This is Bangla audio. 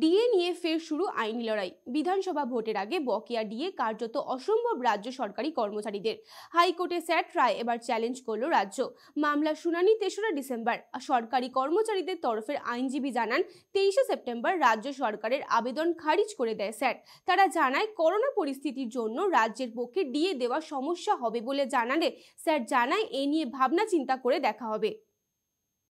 ডিএ নিয়ে ফের শুরু আইনি লড়াই বিধানসভা ভোটের আগে বকেয়া ডিএ কার্যত অসম্ভব রাজ্য সরকারি কর্মচারীদের হাইকোর্টে স্যাট রায় এবার চ্যালেঞ্জ করল রাজ্য মামলা শুনানি তেসরা ডিসেম্বর সরকারি কর্মচারীদের তরফের আইনজীবী জানান তেইশে সেপ্টেম্বর রাজ্য সরকারের আবেদন খারিজ করে দেয় স্যাট তারা জানায় করোনা পরিস্থিতির জন্য রাজ্যের পক্ষে ডিএ দেওয়া সমস্যা হবে বলে জানালে স্যার জানায় এ নিয়ে ভাবনা চিন্তা করে দেখা হবে